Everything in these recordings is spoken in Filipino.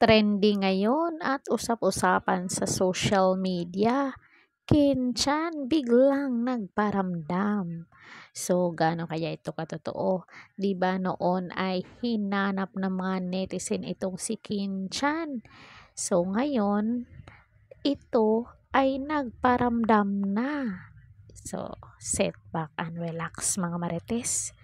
trendy ngayon at usap-usapan sa social media. Kinchan Chan biglang nagparamdam. So, gano'n kaya ito katotoo? Di ba noon ay hinanap ng mga netizen itong si Kinchan? So, ngayon, ito ay nagparamdam na. So, set back and relax mga marites.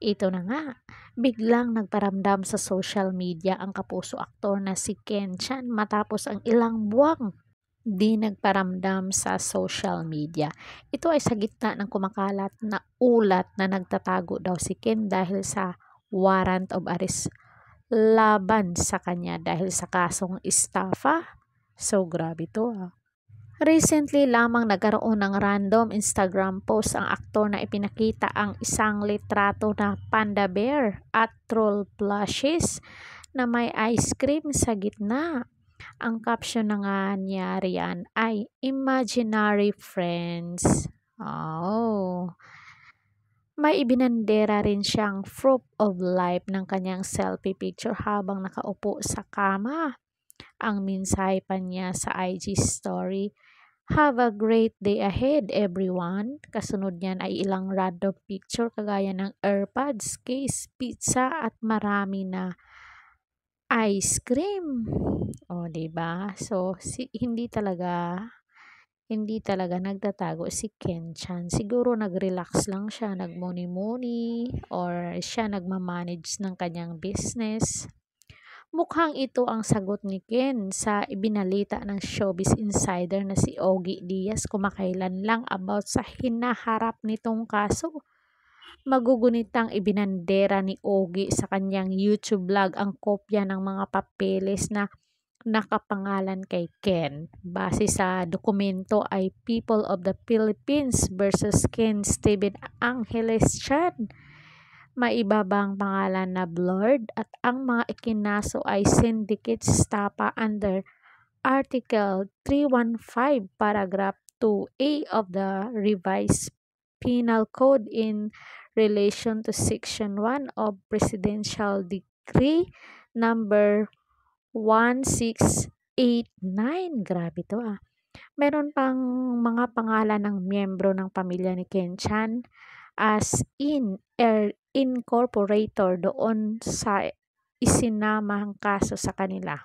Ito na nga, biglang nagparamdam sa social media ang kapuso aktor na si Ken Chan matapos ang ilang buwang di nagparamdam sa social media. Ito ay sa gitna ng kumakalat na ulat na nagtatago daw si Ken dahil sa warrant of arrest laban sa kanya dahil sa kasong estafa. So grabe to ah. Recently lamang nagkaroon ng random Instagram post ang aktor na ipinakita ang isang litrato na panda bear at troll plushies na may ice cream sa gitna. Ang caption na nga niya riyan ay Imaginary Friends. Oh. May ibinandera rin siyang proof of life ng kanyang selfie picture habang nakaupo sa kama ang minsay pa niya sa IG story. Have a great day ahead everyone. Kasunod niyan ay ilang random picture kagaya ng airpods, case, pizza at marami na ice cream. O, oh, ba diba? So, si, hindi talaga hindi talaga nagtatago si Ken Chan. Siguro nag-relax lang siya, nagmuni money or siya nagmamanage ng kanyang business. Mukhang ito ang sagot ni Ken sa ibinalita ng showbiz insider na si Ogie Diaz kumakailan lang about sa hinaharap nitong kaso. Magugunitang ibinandera ni Ogie sa kanyang YouTube vlog ang kopya ng mga papeles na nakapangalan kay Ken. Base sa dokumento ay People of the Philippines versus Ken Steven Angeles Chan maibabang pangalan na Blurred at ang mga ikinaso ay Syndicate Stapa under Article 315 Paragraph 2A of the Revised Penal Code in relation to Section 1 of Presidential Decree Number 1689. Grabe to ah. Meron pang mga pangalan ng miyembro ng pamilya ni Ken Chan as in er, incorporator doon sa isinamang kaso sa kanila.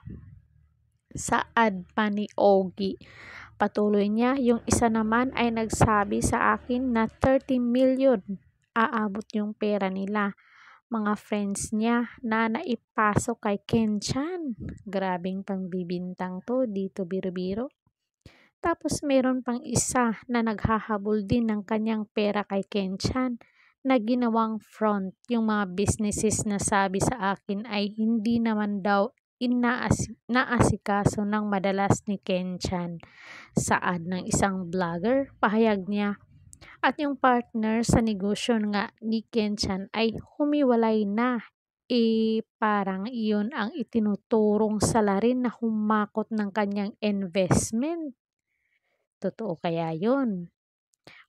Saad pa ni Ogie. Patuloy niya, yung isa naman ay nagsabi sa akin na 30 million aabot yung pera nila. Mga friends niya na naipasok kay Kenchan. Grabing pangbibintang to, dito biro-biro. Tapos meron pang isa na naghahabol din ng kanyang pera kay Kenchan na ginawang front yung mga businesses na sabi sa akin ay hindi naman daw inaas naasikaso ng madalas ni Kenchan. Saad ng isang vlogger, pahayag niya. At yung partner sa negosyo nga ni Kenchan ay humiwalay na. E parang iyon ang itinuturong salarin na humakot ng kanyang investment. Totoo kaya yun?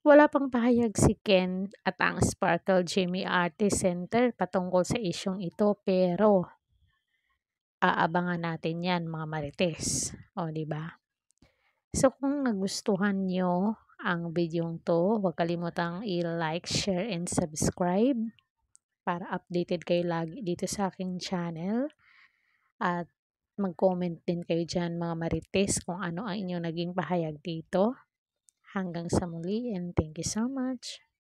Wala pang pahayag si Ken at ang Sparkle Jimmy Artist Center patungkol sa isyong ito pero aabangan natin yan mga marites. O, di ba? So, kung nagustuhan nyo ang video to, huwag kalimutang i-like, share, and subscribe para updated kayo lagi dito sa aking channel. At mag-comment din kayo dyan mga marites kung ano ang inyong naging pahayag dito. Hanggang sa muli and thank you so much.